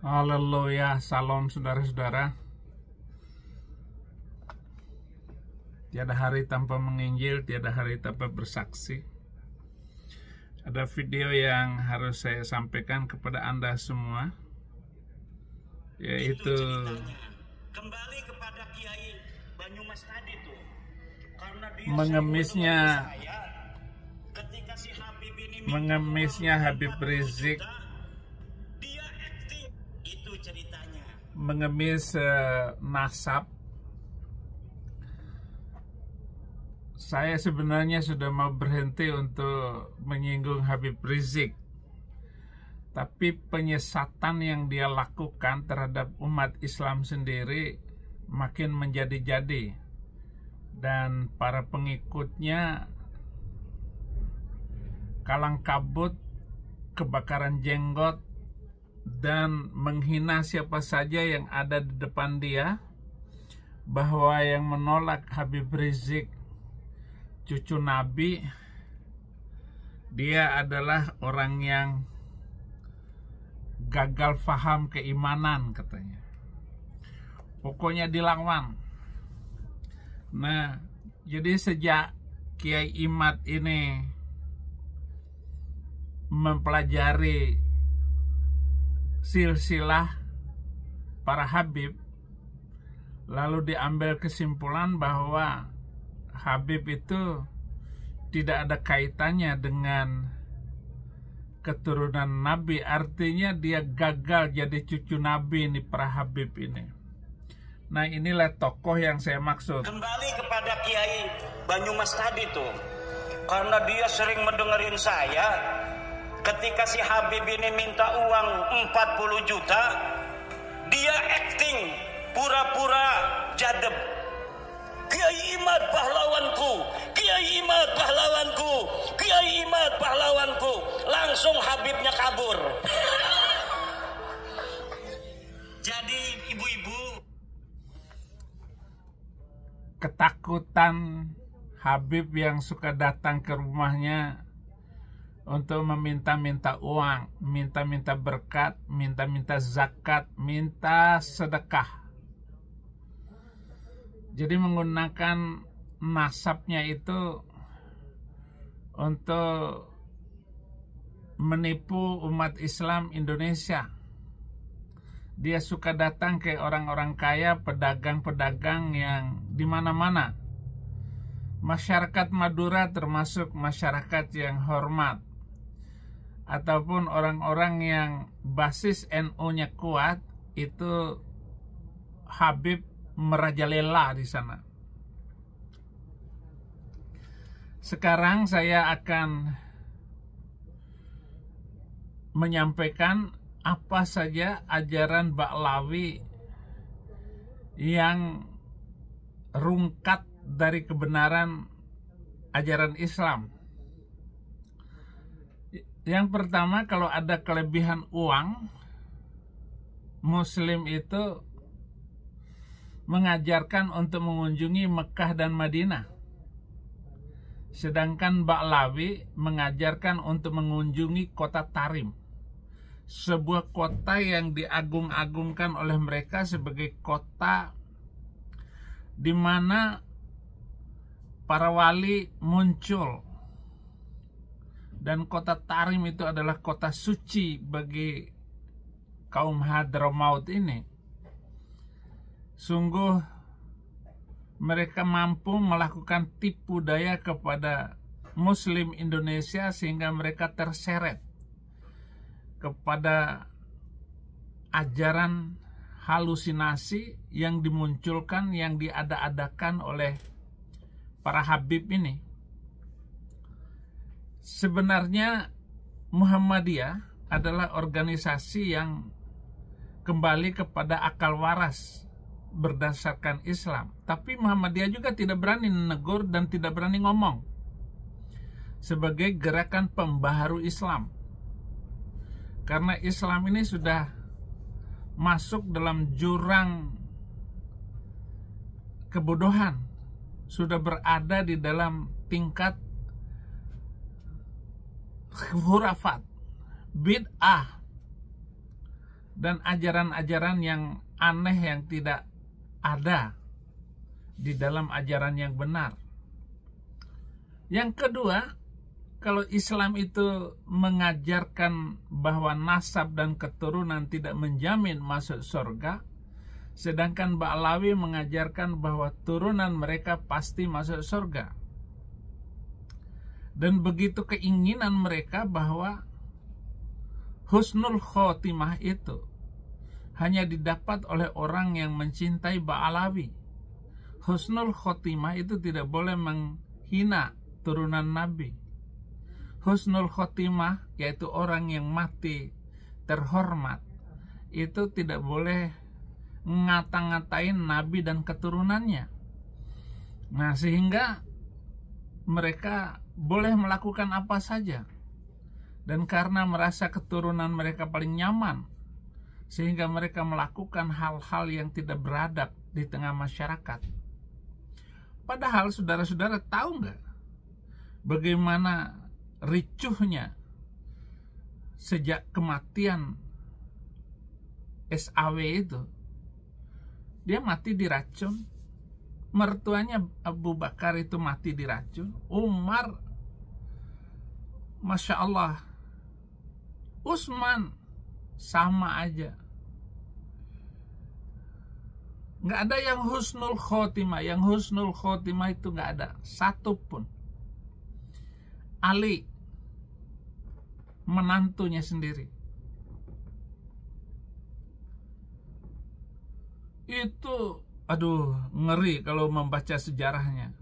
Haleluya, salam saudara-saudara. Tiada hari tanpa menginjil, tiada hari tanpa bersaksi. Ada video yang harus saya sampaikan kepada Anda semua, yaitu kembali kepada Kiai Banyumas tadi tuh. Karena mengemisnya mengemisnya Habib Rizik mengemis eh, nasab saya sebenarnya sudah mau berhenti untuk menyinggung Habib Rizik tapi penyesatan yang dia lakukan terhadap umat Islam sendiri makin menjadi-jadi dan para pengikutnya kalang kabut kebakaran jenggot dan menghina siapa saja yang ada di depan dia bahwa yang menolak Habib Rizik cucu Nabi dia adalah orang yang gagal faham keimanan katanya pokoknya dilawan nah jadi sejak Kiai Imat ini mempelajari silsilah para Habib lalu diambil kesimpulan bahwa Habib itu tidak ada kaitannya dengan keturunan Nabi artinya dia gagal jadi cucu Nabi ini para Habib ini nah inilah tokoh yang saya maksud kembali kepada Kiai Banyumas tadi tuh karena dia sering mendengarin saya ketika si Habib ini minta uang 40 juta dia acting pura-pura jadab, Kiai Imat pahlawanku Kiai Imat pahlawanku Kiai Imat pahlawanku langsung Habibnya kabur jadi ibu-ibu ketakutan Habib yang suka datang ke rumahnya untuk meminta-minta uang, minta-minta berkat, minta-minta zakat, minta sedekah. Jadi menggunakan nasabnya itu untuk menipu umat Islam Indonesia. Dia suka datang ke orang-orang kaya, pedagang-pedagang yang di mana-mana. Masyarakat Madura termasuk masyarakat yang hormat ataupun orang-orang yang basis NU-nya kuat itu Habib merajalela di sana. Sekarang saya akan menyampaikan apa saja ajaran Baklawi yang rungkat dari kebenaran ajaran Islam yang pertama kalau ada kelebihan uang Muslim itu mengajarkan untuk mengunjungi Mekah dan Madinah Sedangkan Baklawi mengajarkan untuk mengunjungi kota Tarim Sebuah kota yang diagung-agungkan oleh mereka sebagai kota di mana para wali muncul dan kota Tarim itu adalah kota suci bagi kaum Hadramaut ini. Sungguh mereka mampu melakukan tipu daya kepada muslim Indonesia sehingga mereka terseret kepada ajaran halusinasi yang dimunculkan yang diada-adakan oleh para habib ini sebenarnya Muhammadiyah adalah organisasi yang kembali kepada akal waras berdasarkan Islam. Tapi Muhammadiyah juga tidak berani menegur dan tidak berani ngomong sebagai gerakan pembaharu Islam. Karena Islam ini sudah masuk dalam jurang kebodohan, sudah berada di dalam tingkat khurafat, bid'ah, dan ajaran-ajaran yang aneh yang tidak ada di dalam ajaran yang benar. Yang kedua, kalau Islam itu mengajarkan bahwa nasab dan keturunan tidak menjamin masuk surga, sedangkan Ba'lawi mengajarkan bahwa turunan mereka pasti masuk surga dan begitu keinginan mereka bahwa husnul khotimah itu hanya didapat oleh orang yang mencintai Ba'alawi. Husnul khotimah itu tidak boleh menghina turunan Nabi. Husnul khotimah yaitu orang yang mati terhormat itu tidak boleh ngata-ngatain Nabi dan keturunannya. Nah sehingga mereka boleh melakukan apa saja. Dan karena merasa keturunan mereka paling nyaman, sehingga mereka melakukan hal-hal yang tidak beradab di tengah masyarakat. Padahal saudara-saudara tahu nggak bagaimana ricuhnya sejak kematian SAW itu. Dia mati diracun mertuanya Abu Bakar itu mati diracun Umar Masya Allah Usman sama aja nggak ada yang husnul khotimah yang husnul khotimah itu nggak ada satu pun Ali menantunya sendiri itu aduh ngeri kalau membaca sejarahnya.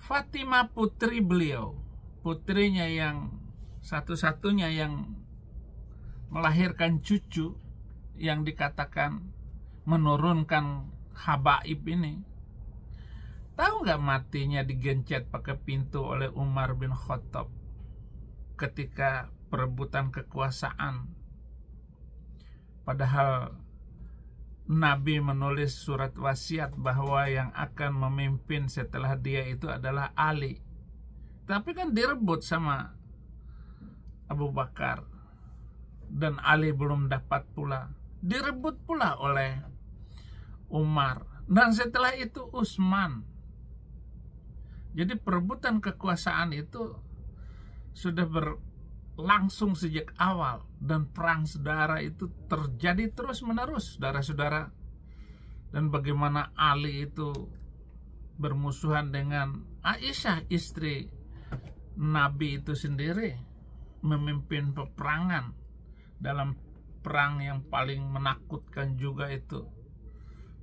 Fatimah putri beliau, putrinya yang satu-satunya yang melahirkan cucu yang dikatakan menurunkan habaib ini. Tahu nggak matinya digencet pakai pintu oleh Umar bin Khattab ketika perebutan kekuasaan. Padahal Nabi menulis surat wasiat bahwa yang akan memimpin setelah dia itu adalah Ali. Tapi kan direbut sama Abu Bakar. Dan Ali belum dapat pula. Direbut pula oleh Umar. Dan setelah itu Utsman. Jadi perebutan kekuasaan itu sudah ber, langsung sejak awal dan perang saudara itu terjadi terus menerus saudara-saudara dan bagaimana Ali itu bermusuhan dengan Aisyah istri Nabi itu sendiri memimpin peperangan dalam perang yang paling menakutkan juga itu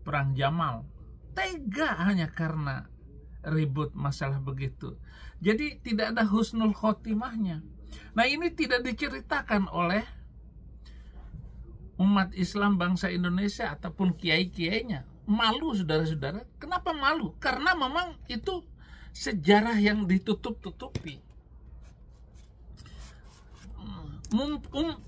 perang Jamal tega hanya karena ribut masalah begitu jadi tidak ada husnul khotimahnya Nah ini tidak diceritakan oleh umat Islam bangsa Indonesia ataupun kiai-kiainya. Malu saudara-saudara. Kenapa malu? Karena memang itu sejarah yang ditutup-tutupi. Mumpung,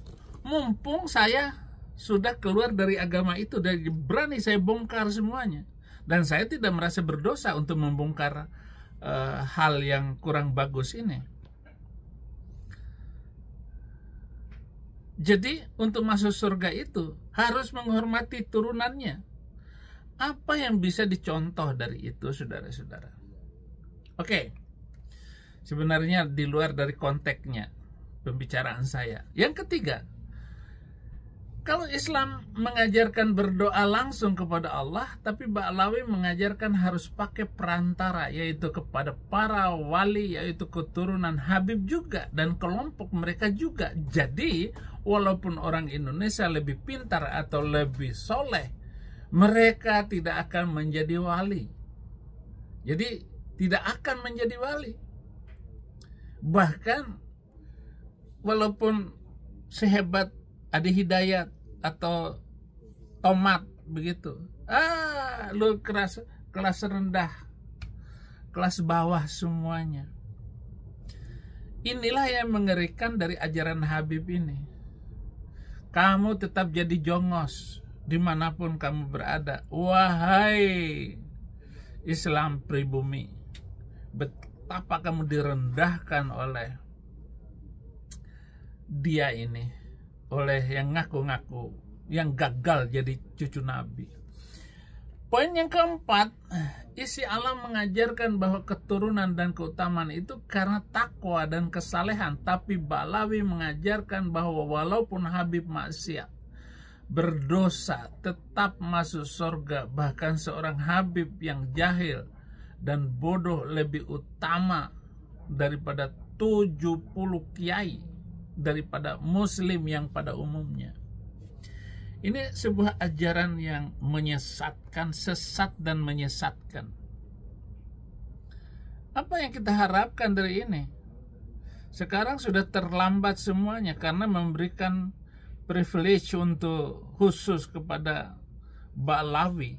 mumpung saya sudah keluar dari agama itu dan berani saya bongkar semuanya. Dan saya tidak merasa berdosa untuk membongkar uh, hal yang kurang bagus ini. Jadi untuk masuk surga itu harus menghormati turunannya. Apa yang bisa dicontoh dari itu saudara-saudara? Oke. Sebenarnya di luar dari konteksnya pembicaraan saya. Yang ketiga, kalau Islam mengajarkan berdoa langsung kepada Allah, tapi Ba'lawi mengajarkan harus pakai perantara, yaitu kepada para wali, yaitu keturunan Habib juga, dan kelompok mereka juga. Jadi, walaupun orang Indonesia lebih pintar atau lebih soleh, mereka tidak akan menjadi wali. Jadi, tidak akan menjadi wali. Bahkan, walaupun sehebat Adi Hidayat, atau tomat begitu ah lu kelas kelas rendah kelas bawah semuanya inilah yang mengerikan dari ajaran Habib ini kamu tetap jadi jongos dimanapun kamu berada wahai Islam pribumi betapa kamu direndahkan oleh dia ini oleh yang ngaku-ngaku yang gagal jadi cucu nabi. Poin yang keempat, isi Allah mengajarkan bahwa keturunan dan keutamaan itu karena takwa dan kesalehan, tapi Balawi mengajarkan bahwa walaupun Habib maksiat berdosa tetap masuk surga, bahkan seorang Habib yang jahil dan bodoh lebih utama daripada 70 kiai daripada muslim yang pada umumnya. Ini sebuah ajaran yang menyesatkan, sesat dan menyesatkan. Apa yang kita harapkan dari ini? Sekarang sudah terlambat semuanya karena memberikan privilege untuk khusus kepada Balawi.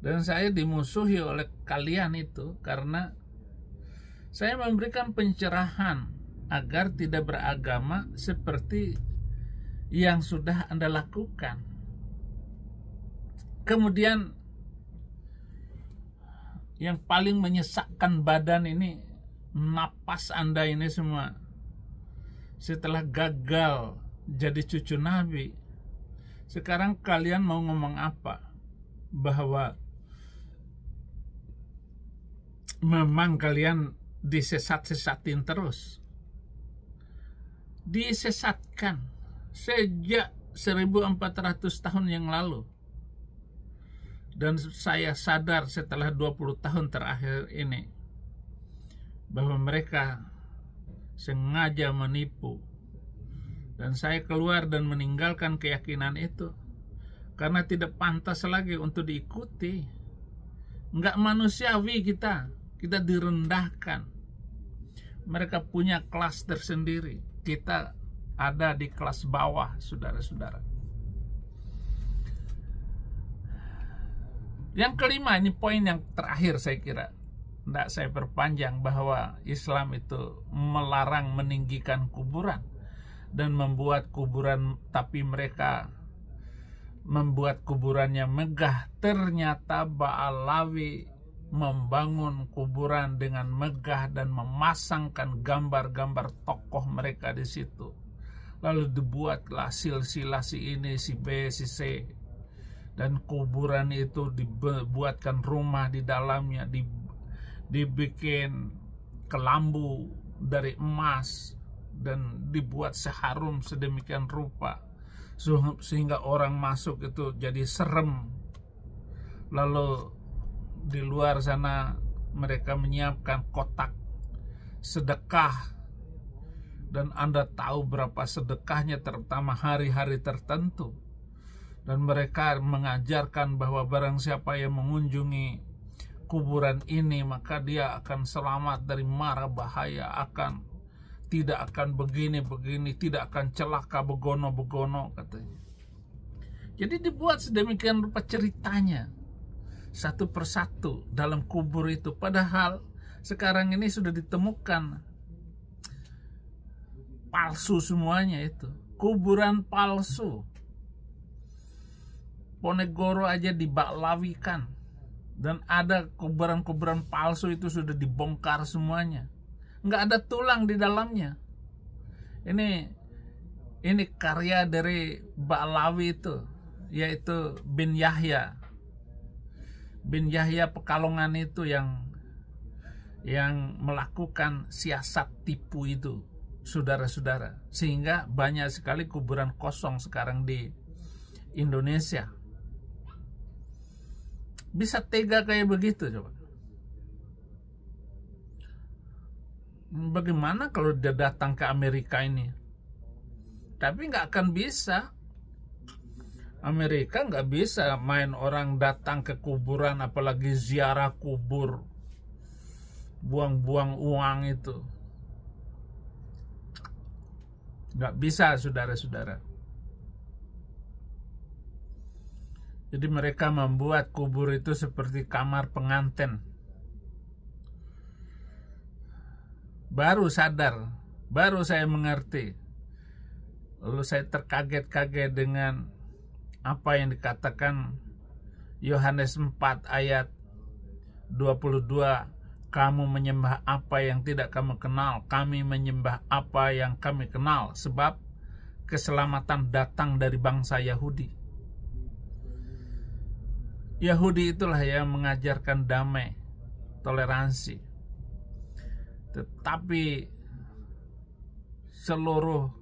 Dan saya dimusuhi oleh kalian itu karena saya memberikan pencerahan agar tidak beragama seperti yang sudah Anda lakukan. Kemudian yang paling menyesakkan badan ini napas Anda ini semua. Setelah gagal jadi cucu Nabi, sekarang kalian mau ngomong apa? Bahwa memang kalian disesat-sesatin terus disesatkan sejak 1400 tahun yang lalu. Dan saya sadar setelah 20 tahun terakhir ini bahwa mereka sengaja menipu. Dan saya keluar dan meninggalkan keyakinan itu karena tidak pantas lagi untuk diikuti. Enggak manusiawi kita, kita direndahkan. Mereka punya kelas tersendiri kita ada di kelas bawah, saudara-saudara. Yang kelima, ini poin yang terakhir saya kira. Tidak saya perpanjang bahwa Islam itu melarang meninggikan kuburan. Dan membuat kuburan, tapi mereka membuat kuburannya megah. Ternyata Baalawi membangun kuburan dengan megah dan memasangkan gambar-gambar tokoh mereka di situ. Lalu dibuatlah silsilah si ini, si B, si C. Dan kuburan itu dibuatkan rumah di dalamnya, dibikin kelambu dari emas dan dibuat seharum sedemikian rupa sehingga orang masuk itu jadi serem lalu di luar sana mereka menyiapkan kotak sedekah dan Anda tahu berapa sedekahnya terutama hari-hari tertentu dan mereka mengajarkan bahwa barang siapa yang mengunjungi kuburan ini maka dia akan selamat dari mara bahaya akan tidak akan begini begini tidak akan celaka begono begono katanya jadi dibuat sedemikian rupa ceritanya satu persatu dalam kubur itu. Padahal sekarang ini sudah ditemukan palsu semuanya itu. Kuburan palsu. Ponegoro aja dibaklawikan. Dan ada kuburan-kuburan palsu itu sudah dibongkar semuanya. Nggak ada tulang di dalamnya. Ini ini karya dari Baklawi itu, yaitu bin Yahya bin Yahya Pekalongan itu yang yang melakukan siasat tipu itu, saudara-saudara. Sehingga banyak sekali kuburan kosong sekarang di Indonesia. Bisa tega kayak begitu coba. Bagaimana kalau dia datang ke Amerika ini? Tapi nggak akan bisa Amerika nggak bisa main orang datang ke kuburan apalagi ziarah kubur buang-buang uang itu nggak bisa saudara-saudara jadi mereka membuat kubur itu seperti kamar pengantin baru sadar baru saya mengerti lalu saya terkaget-kaget dengan apa yang dikatakan Yohanes 4 ayat 22 kamu menyembah apa yang tidak kamu kenal kami menyembah apa yang kami kenal sebab keselamatan datang dari bangsa Yahudi Yahudi itulah yang mengajarkan damai toleransi tetapi seluruh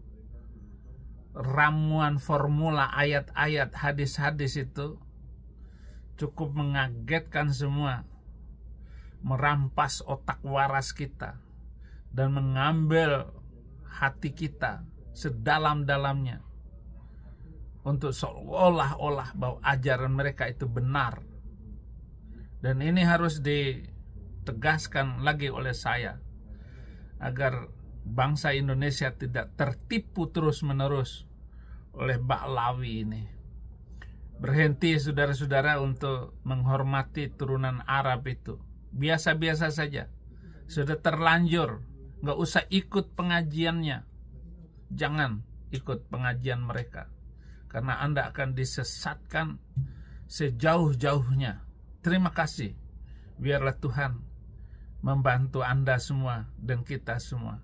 ramuan formula ayat-ayat hadis-hadis itu cukup mengagetkan semua merampas otak waras kita dan mengambil hati kita sedalam-dalamnya untuk seolah-olah bahwa ajaran mereka itu benar dan ini harus ditegaskan lagi oleh saya agar bangsa Indonesia tidak tertipu terus-menerus oleh baklawi ini. Berhenti saudara-saudara untuk menghormati turunan Arab itu. Biasa-biasa saja. Sudah terlanjur. Nggak usah ikut pengajiannya. Jangan ikut pengajian mereka. Karena Anda akan disesatkan sejauh-jauhnya. Terima kasih. Biarlah Tuhan membantu Anda semua dan kita semua